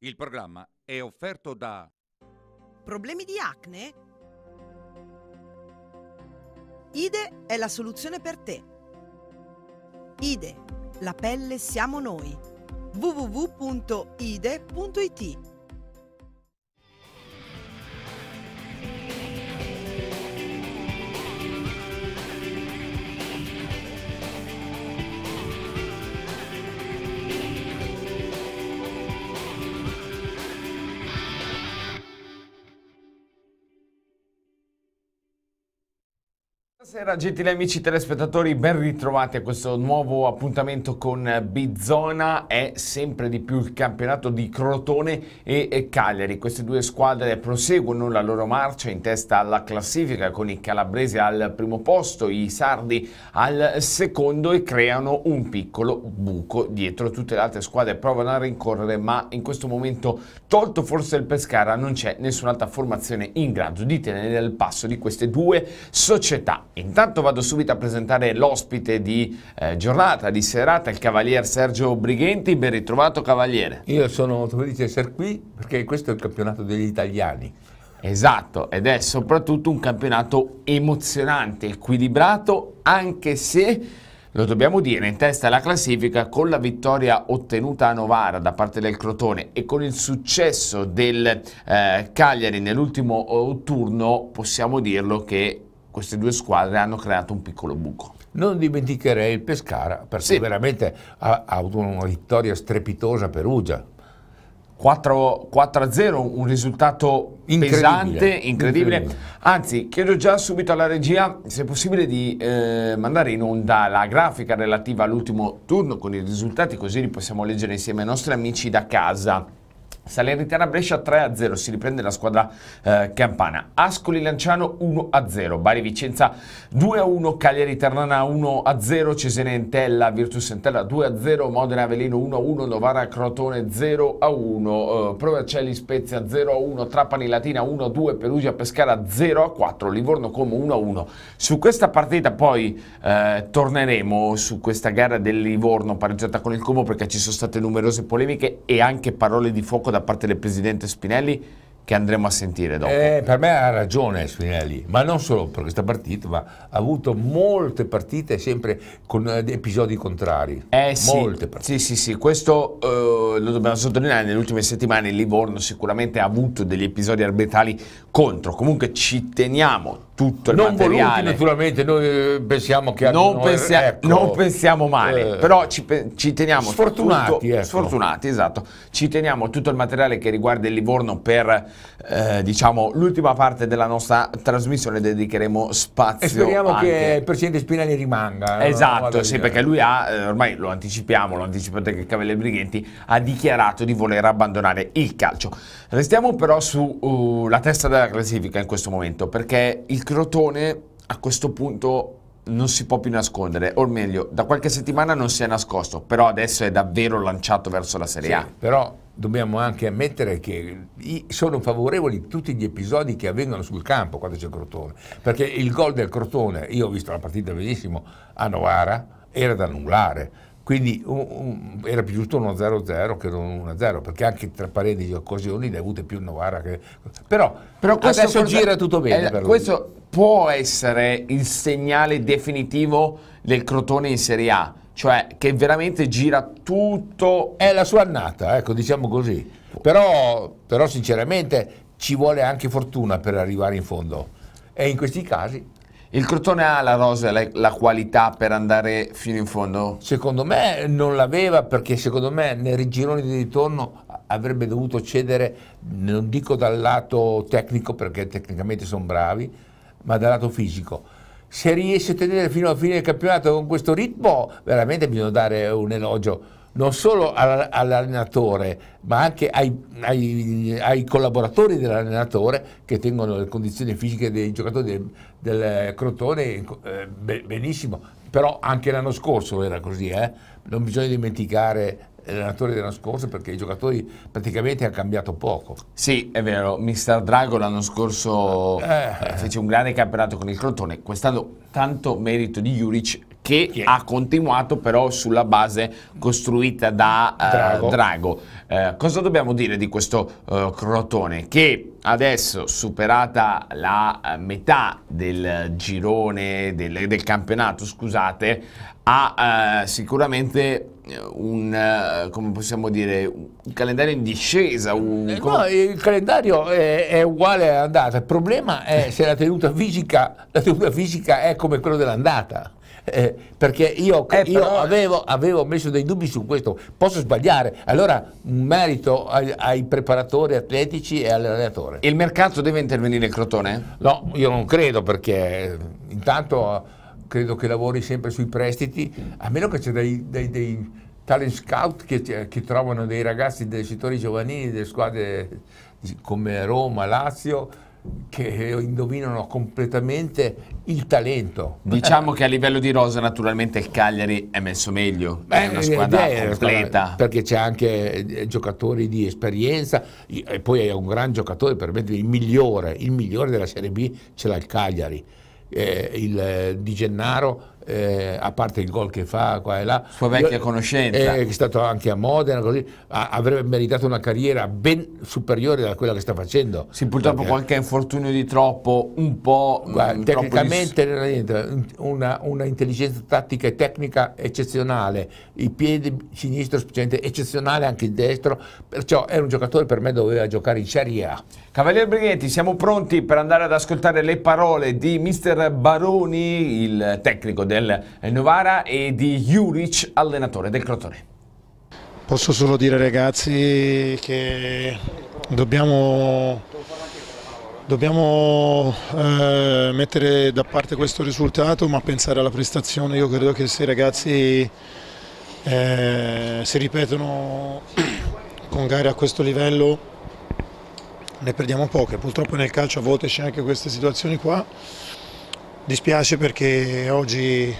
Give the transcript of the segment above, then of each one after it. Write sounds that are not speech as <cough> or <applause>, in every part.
Il programma è offerto da Problemi di acne? IDE è la soluzione per te. IDE, la pelle siamo noi. www.ide.it Buonasera gentili amici telespettatori, ben ritrovati a questo nuovo appuntamento con Bizona, è sempre di più il campionato di Crotone e Cagliari, queste due squadre proseguono la loro marcia in testa alla classifica con i calabresi al primo posto, i sardi al secondo e creano un piccolo buco dietro, tutte le altre squadre provano a rincorrere ma in questo momento tolto forse il Pescara non c'è nessun'altra formazione in grado di tenere il passo di queste due società. In Intanto vado subito a presentare l'ospite di eh, giornata, di serata, il cavalier Sergio Brighenti. Ben ritrovato cavaliere. Io sono molto felice di essere qui perché questo è il campionato degli italiani. Esatto, ed è soprattutto un campionato emozionante, equilibrato, anche se lo dobbiamo dire, in testa alla classifica con la vittoria ottenuta a Novara da parte del Crotone e con il successo del eh, Cagliari nell'ultimo eh, turno, possiamo dirlo che queste due squadre hanno creato un piccolo buco. Non dimenticherei il Pescara, perché sì. veramente ha, ha avuto una vittoria strepitosa Perugia. 4-0, un risultato incredibile. pesante, incredibile. incredibile. Anzi, chiedo già subito alla regia se è possibile di eh, mandare in onda la grafica relativa all'ultimo turno con i risultati, così li possiamo leggere insieme ai nostri amici da casa. Salernitana Brescia 3-0, si riprende la squadra eh, campana. Ascoli Lanciano 1-0, Bari Vicenza 2-1, Cagliari Ternana 1-0, Cesena Entella, Virtus Entella 2-0, Modena Avelino 1-1, Novara Crotone 0-1, eh, Provercelli Spezia 0-1, Trapani Latina 1-2, Perugia Pescara 0-4, Livorno Como 1-1. Su questa partita poi eh, torneremo su questa gara del Livorno pareggiata con il Como perché ci sono state numerose polemiche e anche parole di fuoco da da parte del presidente Spinelli che andremo a sentire dopo. Eh, per me ha ragione Spinelli, ma non solo per questa partita, ma ha avuto molte partite sempre con eh, episodi contrari. Eh sì, molte partite. sì, sì, sì, questo eh, lo dobbiamo sottolineare, nelle ultime settimane il Livorno sicuramente ha avuto degli episodi arbitrali contro, comunque ci teniamo, tutto il non materiale. Non voluti naturalmente, noi eh, pensiamo che non, eh, pensia, ecco, non pensiamo male, eh, però ci, ci, teniamo sfortunati, tutto, ecco. sfortunati, esatto. Ci teniamo tutto il materiale che riguarda il Livorno per eh, diciamo l'ultima parte della nostra trasmissione dedicheremo spazio e speriamo anche. che il presidente Spinelli rimanga. Eh, esatto, sì, perché lui ha ormai lo anticipiamo, lo anticipate che Cavelle Brighenti ha dichiarato di voler abbandonare il calcio. Restiamo però sulla uh, testa della classifica in questo momento perché il Crotone a questo punto non si può più nascondere, o meglio, da qualche settimana non si è nascosto, però adesso è davvero lanciato verso la Serie sì, A. Però dobbiamo anche ammettere che sono favorevoli tutti gli episodi che avvengono sul campo quando c'è Crotone, perché il gol del Crotone, io ho visto la partita benissimo a Novara, era da annullare quindi un, un, era più giusto uno 0-0 che non 1-0, perché anche tra pareri di occasioni ne ha avute più Novara che... Però, Però adesso gira tutto bene. Eh, questo può essere il segnale definitivo del Crotone in Serie A, cioè che veramente gira tutto... È la sua annata, ecco, diciamo così. Però, però sinceramente ci vuole anche fortuna per arrivare in fondo. E in questi casi il Crotone ha la rosa, la, la, qualità per andare fino in fondo? Secondo me non l'aveva perché secondo me nel rigironi di ritorno avrebbe dovuto cedere, non dico dal lato tecnico perché tecnicamente sono bravi, ma dal lato fisico. Se riesce a tenere fino alla fine del campionato con questo ritmo, veramente bisogna dare un elogio non solo all'allenatore, ma anche ai, ai, ai collaboratori dell'allenatore che tengono le condizioni fisiche dei giocatori del, del Crotone eh, benissimo. Però anche l'anno scorso era così, eh? non bisogna dimenticare l'allenatore dell'anno scorso perché i giocatori praticamente hanno cambiato poco. Sì, è vero, Mister Drago l'anno scorso eh. eh fece un grande campionato con il Crotone, quest'anno tanto merito di Juric che yeah. ha continuato però sulla base costruita da uh, Drago. Uh, cosa dobbiamo dire di questo uh, Crotone? Che adesso, superata la metà del girone, del, del campionato, scusate, ha sicuramente un, come possiamo dire, un calendario in discesa. Un, come... No, il calendario è, è uguale all'andata, il problema è se la tenuta fisica, la tenuta fisica è come quella dell'andata eh, perché io, eh, io però... avevo, avevo, messo dei dubbi su questo, posso sbagliare, allora un merito ai, ai, preparatori atletici e all'allenatore. Il mercato deve intervenire il Crotone? No, io non credo perché eh, intanto eh, credo che lavori sempre sui prestiti, a meno che c'è dei, dei, dei talent scout che, che, trovano dei ragazzi dei settori giovanili, delle squadre come Roma, Lazio, che indovinano completamente il talento. Diciamo che a livello di rosa naturalmente il Cagliari è messo meglio, Beh, è una squadra è, completa. Perché c'è anche eh, giocatori di esperienza e poi è un gran giocatore, per me il migliore, il migliore della Serie B ce l'ha il Cagliari. Eh, il eh, Di Gennaro eh, a parte il gol che fa qua e là. Sua vecchia io, conoscenza. Eh, che è stato anche a Modena, così, a, avrebbe meritato una carriera ben superiore a quella che sta facendo. Sì, purtroppo Perché, qualche infortunio di troppo, un po'... Mm, Guarda, tecnicamente di... una, una, intelligenza tattica e tecnica eccezionale, i piedi sinistro specialmente eccezionale anche il destro, perciò era un giocatore per me doveva giocare in Serie A. Cavalier Brighetti, siamo pronti per andare ad ascoltare le parole di mister Baroni, il tecnico del del Novara e di Juric, allenatore del Crotone. Posso solo dire ragazzi che dobbiamo, dobbiamo eh, mettere da parte questo risultato ma pensare alla prestazione. Io credo che se i ragazzi eh, si ripetono <clears throat> con gare a questo livello ne perdiamo poche. Purtroppo nel calcio a volte c'è anche queste situazioni qua Dispiace perché oggi,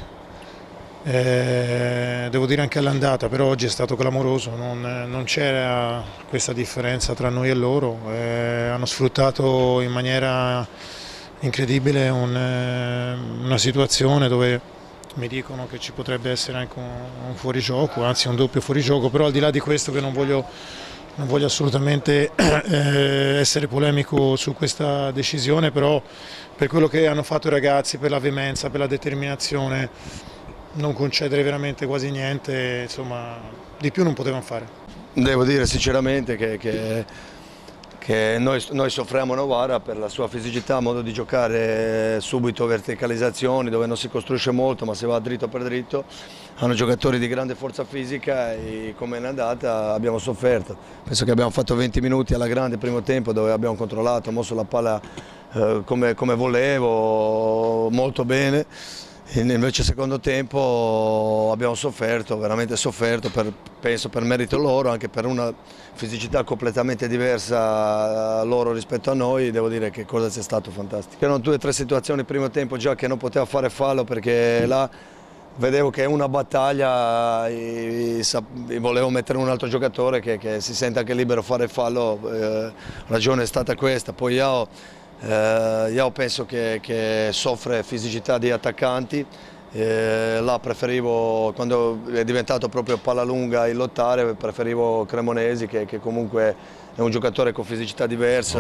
eh, devo dire anche all'andata, però oggi è stato clamoroso, non, non c'era questa differenza tra noi e loro, eh, hanno sfruttato in maniera incredibile un, eh, una situazione dove mi dicono che ci potrebbe essere anche un, un fuorigioco, anzi un doppio fuorigioco, però al di là di questo che non voglio non voglio assolutamente <clears throat> eh, essere polemico su questa decisione, però per quello che hanno fatto i ragazzi, per la veemenza, per la determinazione, non concedere veramente quasi niente, insomma, di più non potevano fare. Devo dire sinceramente che... che che noi, noi soffriamo Novara per la sua fisicità, modo di giocare subito verticalizzazioni dove non si costruisce molto ma si va dritto per dritto, hanno giocatori di grande forza fisica e come è andata abbiamo sofferto, penso che abbiamo fatto 20 minuti alla grande primo tempo dove abbiamo controllato, mosso la palla eh, come, come volevo, molto bene Invece secondo tempo abbiamo sofferto, veramente sofferto, per, penso per merito loro, anche per una fisicità completamente diversa eh, loro rispetto a noi, devo dire che cosa sia stato fantastico. C'erano due o tre situazioni il primo tempo già che non poteva fare fallo perché là vedevo che è una battaglia, e, eh, e volevo mettere un altro giocatore che, che, si sente anche libero a fare fallo, eh, ragione è stata questa. Poi io eh, io penso che, che, soffre fisicità di attaccanti, eh, là preferivo, quando è diventato proprio palla lunga il lottare, preferivo Cremonesi che, che comunque è un giocatore con fisicità diversa.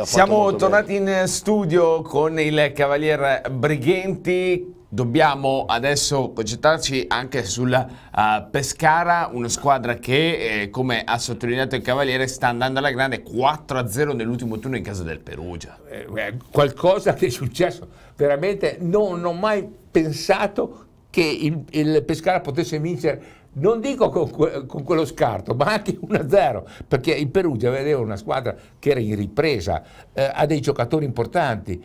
Eh, Siamo tornati bene. in studio con il cavaliere Brighenti Dobbiamo adesso concentrarci anche sulla uh, Pescara, una squadra che, eh, come ha sottolineato il Cavaliere, sta andando alla grande 4-0 nell'ultimo turno in casa del Perugia. Eh, eh, qualcosa che è successo, veramente no, non ho mai pensato che il, il Pescara potesse vincere non dico con, con, quello scarto, ma anche 1-0, <laughs> perché il Perugia aveva una squadra che era in ripresa, eh, ha dei giocatori importanti,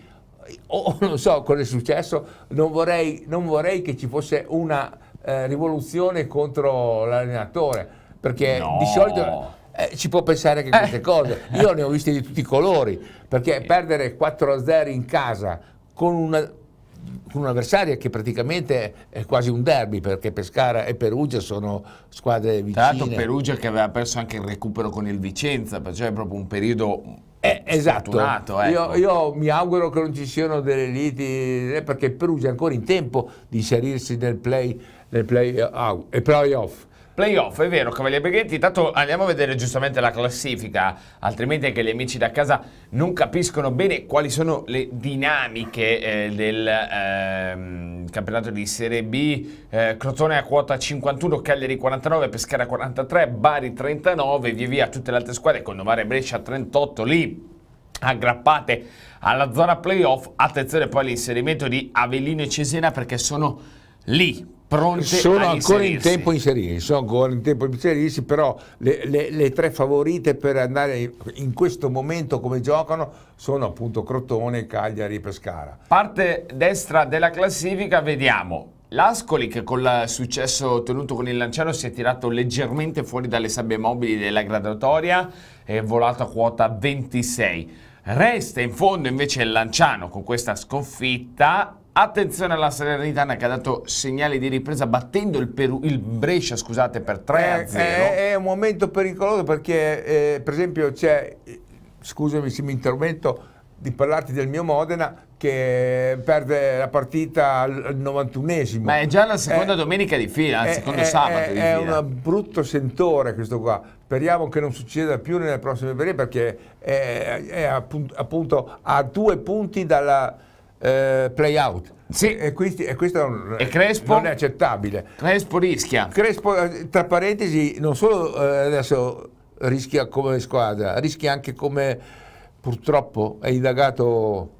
o non so cosa è successo, non vorrei, non vorrei che ci fosse una eh, rivoluzione contro l'allenatore, perché no. di solito... Eh, ci può pensare che queste eh. cose, io ne ho viste di tutti i colori, perché perdere 4-0 in casa con una, con un'avversaria che praticamente è quasi un derby perché Pescara e Perugia sono squadre vicine. Tra l'altro Perugia che aveva perso anche il recupero con il Vicenza, perciò cioè è proprio un periodo eh, esatto, ecco. io, io, mi auguro che non ci siano delle liti eh, perché Perugia è ancora in tempo di inserirsi nel play, nel play, uh, playoff. Playoff, è vero, Cavalier Brighetti. Intanto andiamo a vedere giustamente la classifica, altrimenti anche gli amici da casa non capiscono bene quali sono le dinamiche eh, del, eh, campionato di Serie B, eh, Crotone a quota 51, Cagliari 49, Pescara 43, Bari 39, via via tutte le altre squadre con Novara e Brescia 38 lì aggrappate alla zona playoff, attenzione poi all'inserimento di Avellino e Cesena perché sono lì pronte sono ancora in tempo a inserirsi, sono ancora in tempo inserirsi, però le, le, le, tre favorite per andare in questo momento come giocano sono appunto Crotone, Cagliari e Pescara. Parte destra della classifica, vediamo. L'Ascoli che con il successo ottenuto con il Lanciano si è tirato leggermente fuori dalle sabbie mobili della graduatoria è volato a quota 26. Resta in fondo invece il Lanciano con questa sconfitta Attenzione alla Salernitana che ha dato segnali di ripresa battendo il, Peru, il Brescia scusate, per 3 0. Eh, eh, è, è, un momento pericoloso perché eh, per esempio c'è, scusami se mi intervento, di parlarti del mio Modena che perde la partita al 91esimo. Ma è già la eh, seconda è, domenica di fila, il secondo è, sabato è, di fila. È un brutto sentore questo qua. Speriamo che non succeda più nelle prossime ferie perché è, appunto, appunto a due punti dalla eh, play out. Sì. E, questi, e questo non, e Crespo, non è accettabile. Crespo rischia. Crespo, eh, tra parentesi, non solo eh, adesso rischia come squadra, rischia anche come purtroppo è indagato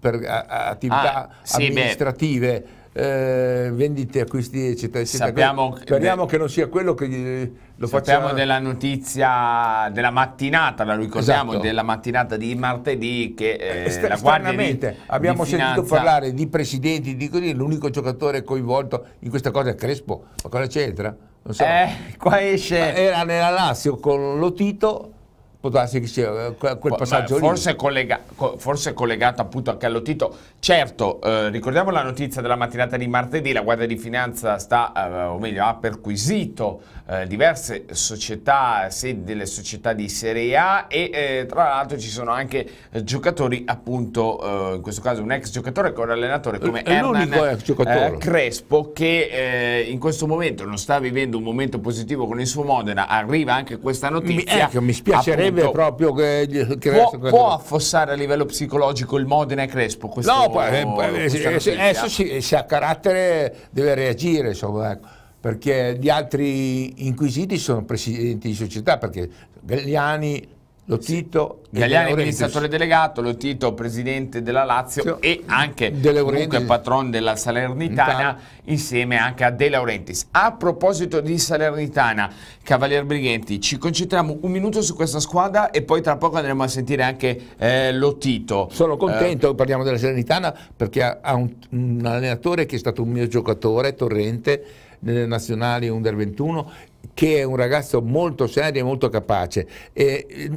per attività ah, sì, amministrative. Beh eh, vendite, acquisti, eccetera, eccetera. Sappiamo, Speriamo che non sia quello che gli, lo sappiamo facciamo. della notizia della mattinata, la ricordiamo, esatto. della mattinata di martedì che eh, eh la Guardia di, abbiamo di sentito finanza... parlare di presidenti, di così, l'unico giocatore coinvolto in questa cosa è Crespo, ma cosa c'entra? Non so. Eh, qua esce... Era nella Lazio con Lotito può darsi che sia eh, quel passaggio forse, collega, forse collegato appunto anche all'Otito Certo, eh, ricordiamo la notizia della mattinata di martedì, la Guardia di Finanza sta, eh, o meglio, ha perquisito eh, diverse società, sedi delle società di Serie A e eh, tra l'altro ci sono anche eh, giocatori, appunto, eh, in questo caso un ex giocatore con allenatore come È Hernan Crespo che in questo momento non sta vivendo un momento positivo con il suo Modena, arriva anche questa notizia. Mi, ecco, mi spiacerebbe appunto, proprio che, che può, può affossare a livello psicologico il Modena e Crespo no, poi, eh, adesso, adesso si, se ha eh, carattere deve reagire, insomma, ecco, perché gli altri inquisiti sono presidenti di società, perché Galliani Lotito, sì. Gagliani amministratore delegato, Tito presidente della Lazio sì. e anche comunque patron della Salernitana insieme anche a De Laurentiis. A proposito di Salernitana, Cavalier Brighenti, ci concentriamo un minuto su questa squadra e poi tra poco andremo a sentire anche eh, Tito. Sono eh, contento, eh. parliamo della Salernitana perché ha, ha un, un allenatore che è stato un mio giocatore, Torrente, nelle nazionali Under 21 che è un ragazzo molto serio e molto capace. E, eh,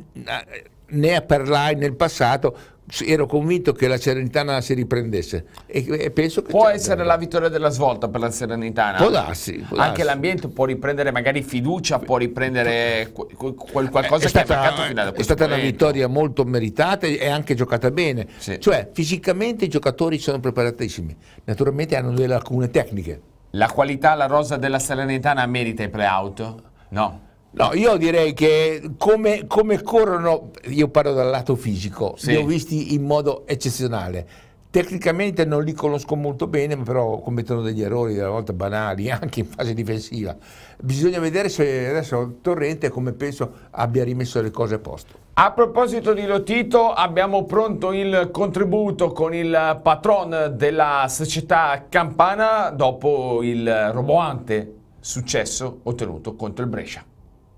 ne parlai nel passato, ero convinto che la Serenitana si riprendesse e, penso che può essere andrà. la vittoria della svolta per la Serenitana può darsi, può anche l'ambiente può riprendere magari fiducia può riprendere eh, qualcosa è stata, che è mancato fino ad è stata momento. una vittoria molto meritata e anche giocata bene sì. cioè fisicamente i giocatori sono preparatissimi naturalmente hanno delle lacune tecniche la qualità, la rosa della Salernitana merita i play-out? No. No, io direi che come, come, corrono, io parlo dal lato fisico, sì. li ho visti in modo eccezionale. Tecnicamente non li conosco molto bene, però commettono degli errori, a volte banali, <laughs> anche in fase difensiva. Bisogna vedere se adesso Torrente, come penso, abbia rimesso le cose a posto. A proposito di Lotito, abbiamo pronto il contributo con il patron della società campana dopo il roboante successo ottenuto contro il Brescia.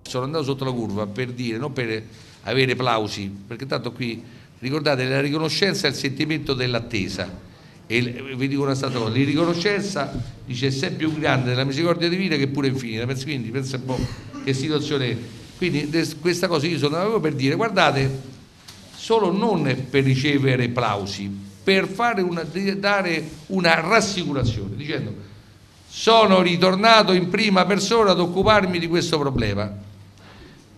Sono andato sotto la curva per dire, non per avere applausi, perché tanto qui ricordate la riconoscenza è il sentimento dell'attesa. E eh, vi dico una stata cosa, la riconoscenza dice sempre più grande della misericordia divina che pure infinita. Quindi pensa un po' che situazione quindi questa cosa io sono avevo per dire, guardate, solo non per ricevere plausi, per una, dare una rassicurazione, dicendo sono ritornato in prima persona ad occuparmi di questo problema.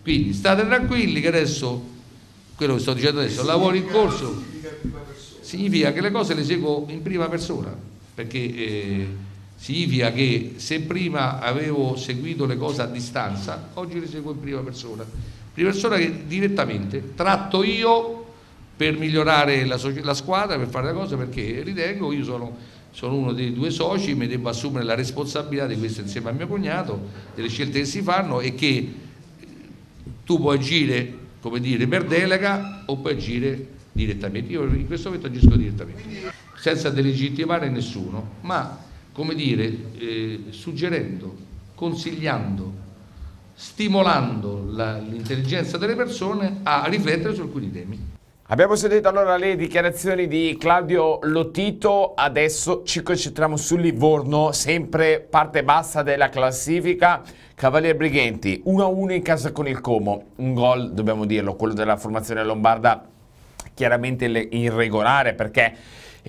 Quindi state tranquilli che adesso, quello che sto dicendo adesso, il lavoro in corso, significa che le cose le seguo in prima persona, perché... Eh, Significa che se prima avevo seguito le cose a distanza, oggi le seguo in prima persona. Prima persona che direttamente tratto io per migliorare la, so la squadra, per fare la cosa, perché ritengo io sono, sono uno dei due soci, mi devo assumere la responsabilità di questo insieme a mio cognato, delle scelte che si fanno e che tu puoi agire come dire, per delega o puoi agire direttamente. Io in questo momento agisco direttamente, senza delegittimare nessuno, ma come dire, eh, suggerendo, consigliando, stimolando la, l'intelligenza delle persone a riflettere su alcuni temi. Abbiamo sentito allora le dichiarazioni di Claudio Lotito, adesso ci concentriamo su Livorno, sempre parte bassa della classifica. Cavalier Brighenti, 1-1 in casa con il Como, un gol, dobbiamo dirlo, quello della formazione lombarda chiaramente irregolare perché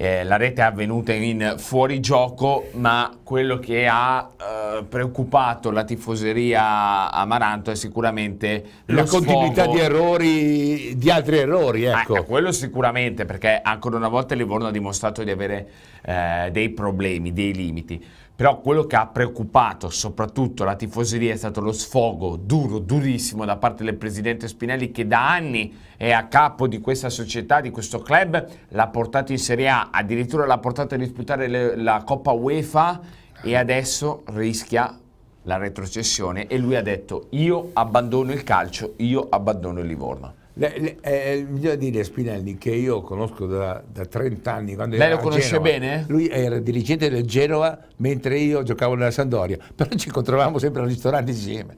eh, la rete è avvenuta in fuorigioco, ma quello che ha eh, preoccupato la tifoseria amaranto è sicuramente la continuità sfogo. di errori, di altri errori. Ah, ecco. Ah, quello sicuramente, perché ancora una volta Livorno ha dimostrato di avere eh, dei problemi, dei limiti però quello che ha preoccupato soprattutto la tifoseria è stato lo sfogo duro, durissimo da parte del presidente Spinelli che da anni è a capo di questa società, di questo club, l'ha portato in Serie A, addirittura l'ha portato a disputare le, la Coppa UEFA e adesso rischia la retrocessione e lui ha detto io abbandono il calcio, io abbandono il Livorno. Le, le, bisogna eh, dire a Spinelli che io conosco da, da 30 anni. Lei lo conosce Genova. bene? Lui era dirigente del Genova mentre io giocavo nella Sandoria, <laughs> però ci incontravamo sempre al ristorante insieme.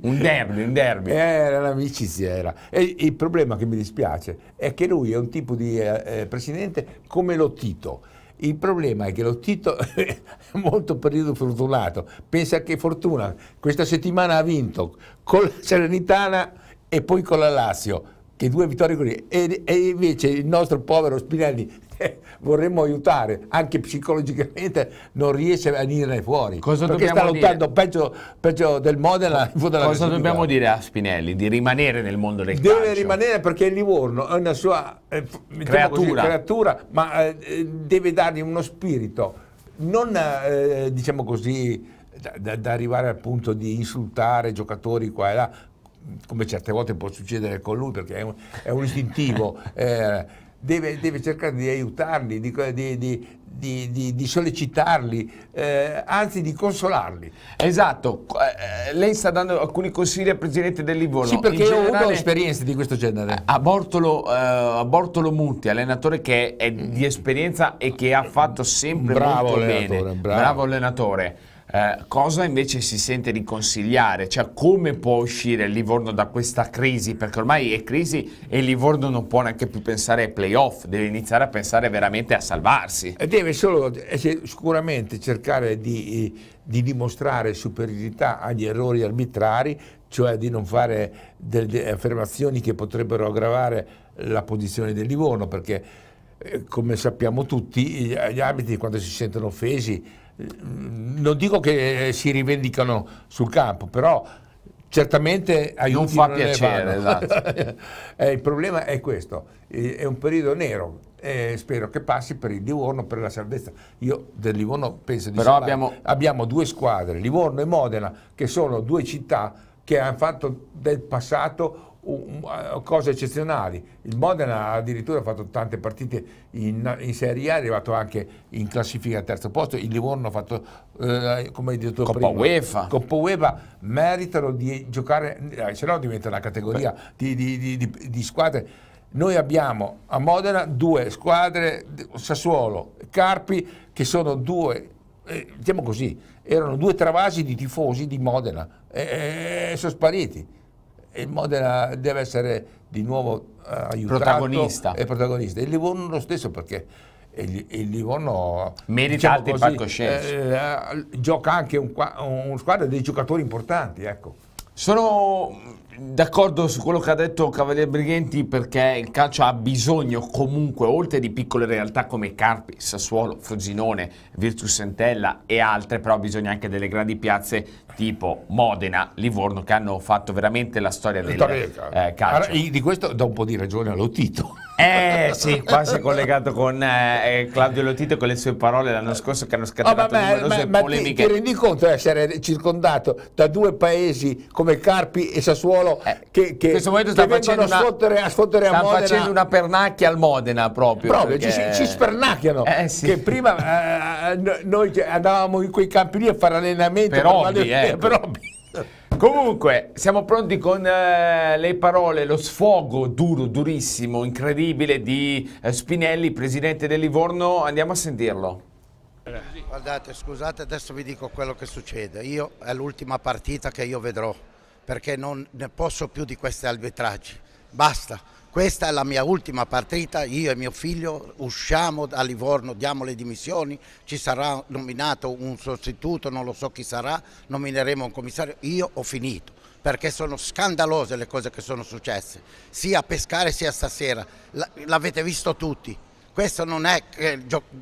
Un derby, un derby. Era l'amicizia, era. E il problema che mi dispiace è che lui è un tipo di eh, eh presidente come lo Tito. Il problema è che lo Tito <laughs> è molto periodo fortunato. Pensa che fortuna questa settimana ha vinto con la Serenitana e poi con la Lazio che due vittorie così e, e invece il nostro povero Spinelli <laughs> eh, vorremmo aiutare anche psicologicamente non riesce a venire fuori cosa perché sta lottando peggio, peggio, del Modena cosa dobbiamo dire a Spinelli di rimanere nel mondo del deve calcio deve rimanere perché il Livorno è una sua eh, creatura. Così, creatura. ma eh, deve dargli uno spirito non eh, diciamo così da, da, arrivare al punto di insultare giocatori qua e là, come certe volte può succedere con lui perché è un, è un istintivo, <laughs> eh, deve, deve, cercare di aiutarli, di, di, di, di sollecitarli, eh, anzi di consolarli. Esatto, eh, lei sta dando alcuni consigli al Presidente del Livorno. Sì, perché In ho avuto esperienze di questo genere. Eh, a Bortolo, eh, a Bortolo Muti, allenatore che è di esperienza e che ha fatto sempre bravo molto bene. Bravo. bravo allenatore eh, cosa invece si sente di consigliare? Cioè come può uscire il Livorno da questa crisi? Perché ormai è crisi e il Livorno non può neanche più pensare ai playoff, deve iniziare a pensare veramente a salvarsi. Deve solo eh, sicuramente cercare di, eh, di dimostrare superiorità agli errori arbitrari, cioè di non fare delle affermazioni che potrebbero aggravare la posizione del Livorno, perché come sappiamo tutti gli arbitri quando si sentono offesi Mm, non dico che eh, si rivendicano sul campo, però certamente aiutano. non fa piacere. Esatto. <laughs> eh, il problema è questo, eh, è un periodo nero. Eh, spero che passi per il Livorno per la salvezza. Io del Livorno penso di Però abbiamo... abbiamo due squadre, Livorno e Modena, che sono due città che hanno fatto del passato eh, cose eccezionali. Il Modena addirittura ha fatto tante partite in, in, Serie A, è arrivato anche in classifica al terzo posto. Il Livorno ha fatto, eh, come hai detto Coppa prima, UEFA. Coppa UEFA, meritano di giocare, eh, se no diventa una categoria di, di, di, di squadre. Noi abbiamo a Modena due squadre, Sassuolo, Carpi, che sono due eh, diciamo così, erano due travasi di tifosi di Modena e, eh, eh, eh, sono spariti il Modena deve essere di nuovo eh, aiutato protagonista. e protagonista. Il Livorno lo stesso perché il, il Livorno merita diciamo così, palcoscenici. Eh, eh, gioca anche un, un, un squadra dei giocatori importanti, ecco. Sono d'accordo su quello che ha detto Cavalier Brighenti perché il calcio ha bisogno comunque, oltre di piccole realtà come Carpi, Sassuolo, Frosinone, Virtus Sentella e altre, però bisogna anche delle grandi piazze tipo Modena, Livorno, che hanno fatto veramente la storia del eh, calcio. Allora, di questo do un po' di ragione allo Tito. Eh sì, qua si è collegato con eh, eh Claudio Lotito e con le sue parole l'anno scorso che hanno scatenato oh, ma, numerose ma, ma polemiche. Ti, ti, rendi conto di essere circondato da due paesi come Carpi e Sassuolo eh, che, che, in sta facendo una, a sfottere, a sfottere sta facendo una pernacchia al Modena proprio. Proprio, perché... ci, ci, spernacchiano. Eh, sì. Che prima eh, noi andavamo in quei campi lì a fare allenamento. Per, per hobby, eh. <laughs> Per hobby. Comunque, siamo pronti con eh, le parole, lo sfogo duro, durissimo, incredibile di eh, Spinelli, presidente del Livorno. Andiamo a sentirlo. Guardate, scusate, adesso vi dico quello che succede. Io è l'ultima partita che io vedrò perché non ne posso più di questi arbitraggi. Basta questa è la mia ultima partita, io e mio figlio usciamo da Livorno, diamo le dimissioni, ci sarà nominato un sostituto, non lo so chi sarà, nomineremo un commissario, io ho finito perché sono scandalose le cose che sono successe, sia a pescare sia stasera, l'avete visto tutti. Questo non è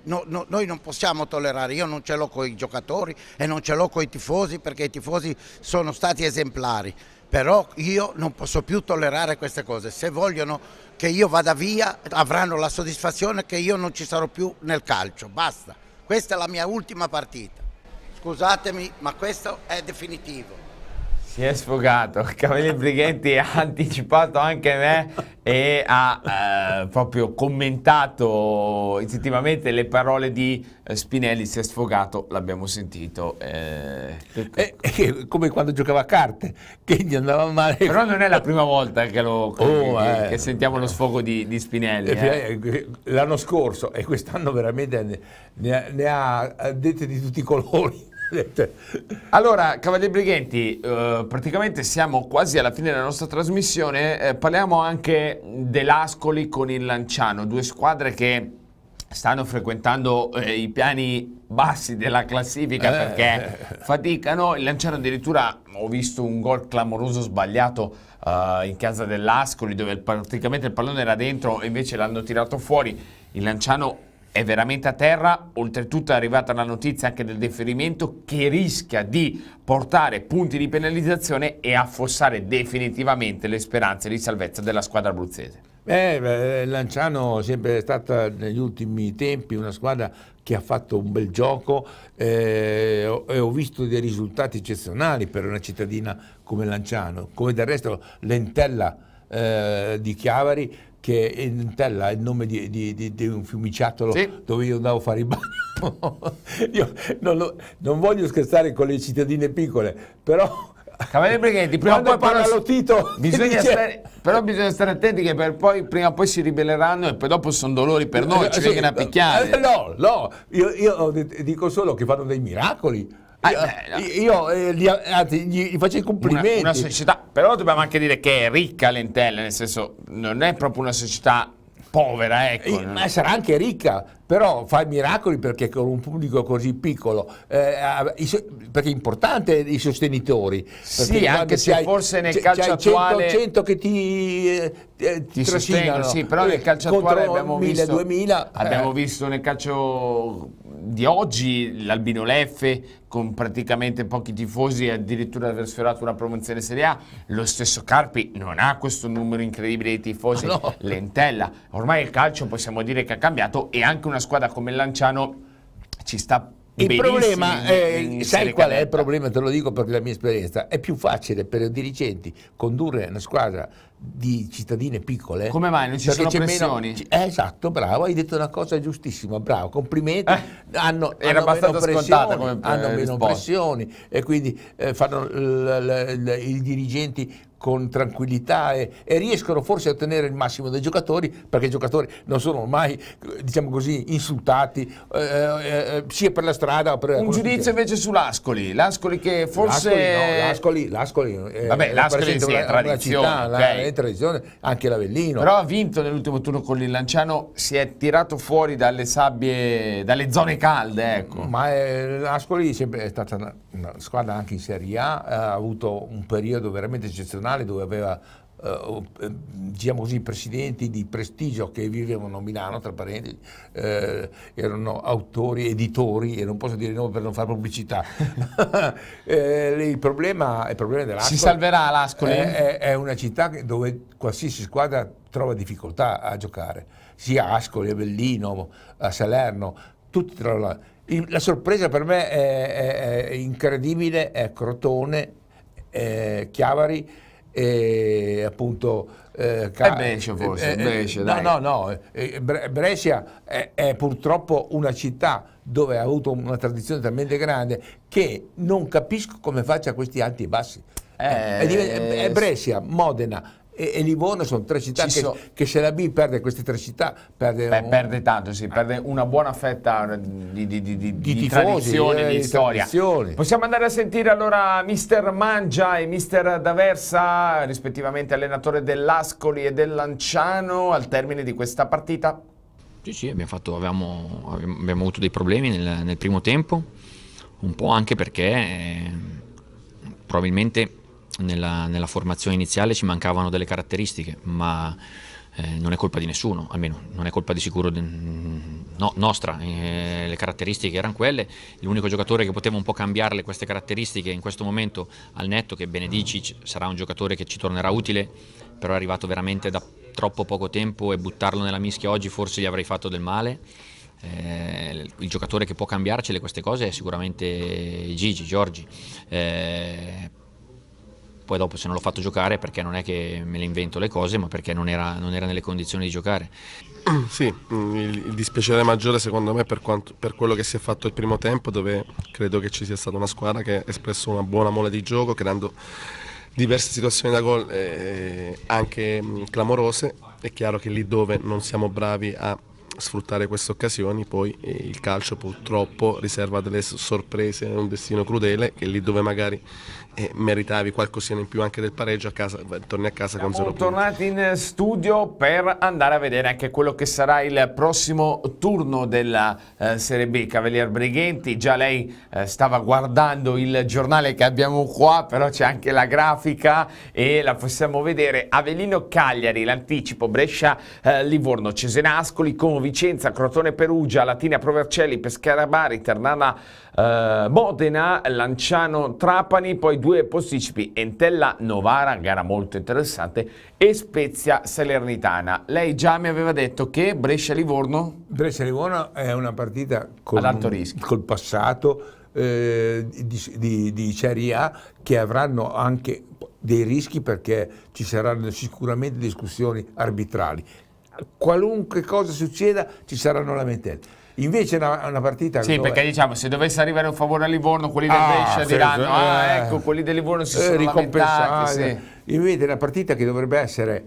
no, no, noi non possiamo tollerare, io non ce l'ho con i giocatori e non ce l'ho con i tifosi perché i tifosi sono stati esemplari però io non posso più tollerare queste cose, se vogliono che io vada via avranno la soddisfazione che io non ci sarò più nel calcio, basta, questa è la mia ultima partita, scusatemi ma questo è definitivo. Si è sfogato, <laughs> Camille Brighetti ha anticipato anche me e ha eh, proprio commentato istintivamente le parole di eh, Spinelli, si è sfogato, l'abbiamo sentito. Eh. È, è eh, eh, come quando giocava a carte, che gli andava male. Però non è la prima volta che, lo, oh, che, eh. che sentiamo lo sfogo di, di Spinelli. L'anno scorso e quest'anno veramente ne, ne ha dette di tutti i colori allora, Cavalier Brighenti, eh, praticamente siamo quasi alla fine della nostra trasmissione. Eh, parliamo anche dell'Ascoli con il Lanciano, due squadre che stanno frequentando eh, i piani bassi della classifica eh. perché faticano. Il Lanciano addirittura ho visto un gol clamoroso sbagliato Uh, in casa dell'Ascoli dove praticamente il pallone era dentro e invece l'hanno tirato fuori. Il Lanciano è veramente a terra, oltretutto è arrivata la notizia anche del deferimento che rischia di portare punti di penalizzazione e affossare definitivamente le speranze di salvezza della squadra abruzzese. Eh, beh, Lanciano è sempre stata negli ultimi tempi una squadra che ha fatto un bel gioco eh, ho, e ho visto dei risultati eccezionali per una cittadina come Lanciano, come del resto l'entella eh, di Chiavari che in Nutella è il nome di, di, di, di un fiumiciattolo sì. dove io andavo a fare il bagno. <laughs> io non, lo, non, voglio scherzare con le cittadine piccole, però... Cavaliere Brighetti, prima o poi parla lo Tito, <laughs> bisogna stare, però bisogna stare attenti che per poi, prima o poi si ribelleranno e poi dopo sono dolori per noi, ci <laughs> vengono a picchiare. Eh, no, no, io, io dico solo che fanno dei miracoli Ah, io, io eh, gli, anzi, gli, faccio i complimenti. Una, una società, però dobbiamo anche dire che è ricca Lentella, nel senso non è proprio una società povera, ecco. Eh, ma sarà anche ricca, però fa miracoli perché con un pubblico così piccolo, eh, perché è importante i sostenitori. Sì, anche se forse nel calcio attuale... 100, che ti, eh, eh ti, ti sostengono, sì, però nel calcio attuale abbiamo 1000, visto... 2000, abbiamo eh. visto nel calcio di oggi l'Albino Leffe con praticamente pochi tifosi addirittura aver sfiorato una promozione Serie A lo stesso Carpi non ha questo numero incredibile di tifosi <laughs> no. Lentella ormai il calcio possiamo dire che ha cambiato e anche una squadra come il Lanciano ci sta il problema, eh, sai qual è il problema? Te lo dico perché la mia esperienza. È più facile per i dirigenti condurre una squadra di cittadine piccole. Come mai non ci sono pressioni? Meno, eh, esatto, bravo, hai detto una cosa giustissima, bravo, complimenti. Eh, hanno, era hanno abbastanza scontata come eh, Hanno meno pressioni e quindi eh, fanno i dirigenti con tranquillità e, e, riescono forse a ottenere il massimo dai giocatori perché i giocatori non sono mai diciamo così insultati eh, eh, eh sia per la strada o per un giudizio invece sull'Ascoli l'Ascoli che forse l'Ascoli, no, l'Ascoli, l'Ascoli eh, vabbè l'Ascoli è una, tradizione una città, okay. la, in tradizione anche l'Avellino. Però ha vinto nell'ultimo turno con il Lanciano, si è tirato fuori dalle sabbie, dalle zone calde. Ecco. Ma eh, Ascoli è stata una squadra anche in Serie A, eh, ha avuto un periodo veramente eccezionale dove aveva eh, diciamo così, presidenti di prestigio che vivevano a Milano, tra parentesi, eh, erano autori, editori, e non posso dire il nome per non fare pubblicità. <laughs> eh, il problema, il problema dell'Ascoli... Si salverà l'Ascoli? È, è una città dove qualsiasi squadra trova difficoltà a giocare, sia Ascoli, Avellino, a Salerno, tutti tra trovano... La sorpresa per me è, è, è incredibile, è Crotone, è Chiavari, e appunto eh, è Brescia forse eh, eh Brescia, no, no no eh, eh, Brescia è, è, purtroppo una città dove ha avuto una tradizione talmente grande che non capisco come faccia questi alti e bassi eh, è, è Brescia Modena e, e Livorno sono tre città che, so. che, se la B perde queste tre città perde, Beh, un... perde tanto, sì, perde una buona fetta di, di, di, di, di tifosi, tradizione, eh, di, storia. Tradizioni. Possiamo andare a sentire allora mister Mangia e mister D'Aversa, rispettivamente allenatore dell'Ascoli e del Lanciano, al termine di questa partita? Sì, sì, abbiamo, fatto, abbiamo, abbiamo avuto dei problemi nel, nel, primo tempo, un po' anche perché eh, probabilmente nella, nella formazione iniziale ci mancavano delle caratteristiche, ma eh, non è colpa di nessuno, almeno non è colpa di sicuro di, no, nostra, eh, le caratteristiche erano quelle, l'unico giocatore che poteva un po' cambiarle queste caratteristiche in questo momento al netto che Benedici sarà un giocatore che ci tornerà utile, però è arrivato veramente da troppo poco tempo e buttarlo nella mischia oggi forse gli avrei fatto del male. Eh, il giocatore che può cambiarcele queste cose è sicuramente Gigi, Giorgi eh, poi dopo se non l'ho fatto giocare perché non è che me le invento le cose, ma perché non era, non era nelle condizioni di giocare. Sì, mm, il, il dispiacere maggiore secondo me per, quanto, per, quello che si è fatto il primo tempo, dove credo che ci sia stata una squadra che ha espresso una buona mole di gioco, creando diverse situazioni da gol eh, anche mh, mm, clamorose. È chiaro che lì dove non siamo bravi a sfruttare queste occasioni, poi eh, il calcio purtroppo riserva delle sorprese, un destino crudele che lì dove magari eh, meritavi qualcosina in più anche del pareggio, a casa, torni a casa Siamo con zero tornati in studio per andare a vedere anche quello che sarà il prossimo turno della eh, Serie B, Cavalier Brighenti, già lei eh, stava guardando il giornale che abbiamo qua, però c'è anche la grafica e la possiamo vedere, Avellino Cagliari, l'anticipo, Brescia eh, Livorno, Cesenascoli, Conve Vicenza, Crotone Perugia, Latina Provercelli, Pescara Bari, Ternana eh, Modena, Lanciano Trapani, poi due posticipi Entella Novara, gara molto interessante, e Spezia Salernitana. Lei già mi aveva detto che Brescia-Livorno? Brescia-Livorno è una partita con, ad alto rischio. col passato eh, di, di, di Serie A che avranno anche dei rischi perché ci saranno sicuramente discussioni arbitrali qualunque cosa succeda ci saranno lamentele. Invece è una, una, partita... Sì, perché è? diciamo, se dovesse arrivare un favore a Livorno, quelli del ah, Brescia diranno, ah, eh. ecco, quelli del Livorno si eh, sono ricompensati. Sì. Invece è una partita che dovrebbe essere,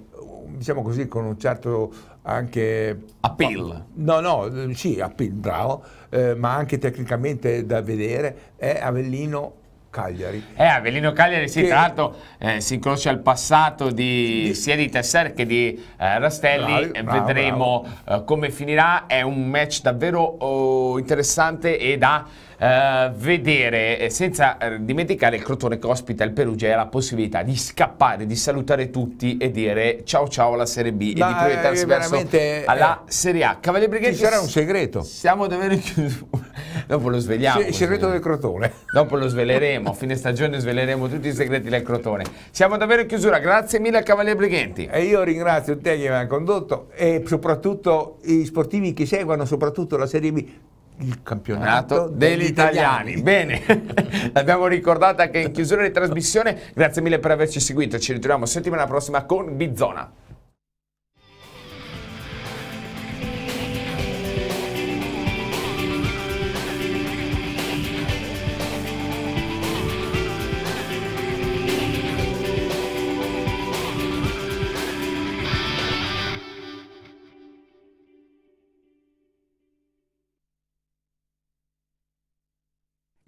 diciamo così, con un certo anche... Appeal. No, no, sì, appeal, bravo, eh, ma anche tecnicamente da vedere, è Avellino Cagliari. Eh, Avellino Cagliari, sì, che... tra l'altro eh, si incrocia il passato di, sia di Tesser che di eh, Rastelli, bravo, eh, bravo, vedremo bravo. Eh, come finirà, è un match davvero oh, interessante e da eh, vedere, senza dimenticare il Crotone che ospita il Perugia e la possibilità di scappare, di salutare tutti e dire ciao ciao alla Serie B Ma e di proiettarsi verso alla Serie A. Cavalier Brighetti, ci sarà un segreto. Siamo davvero in chiusura dopo lo svegliamo. Il segreto del crotone. <laughs> Dopo lo sveleremo, a fine stagione sveleremo tutti i segreti del crotone. Siamo davvero in chiusura, grazie mille a Cavalier Brighenti. E io ringrazio te che mi hai condotto e soprattutto i sportivi che seguono soprattutto la Serie B il campionato degli, degli italiani. italiani. Bene, <laughs> l'abbiamo ricordata anche in chiusura di trasmissione. Grazie mille per averci seguito. Ci ritroviamo settimana prossima con Bizzona.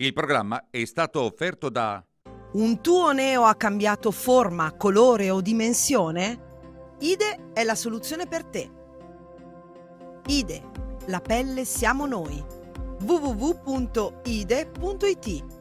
Il programma è stato offerto da... Un tuo neo ha cambiato forma, colore o dimensione? IDE è la soluzione per te. IDE, la pelle siamo noi. www.ide.it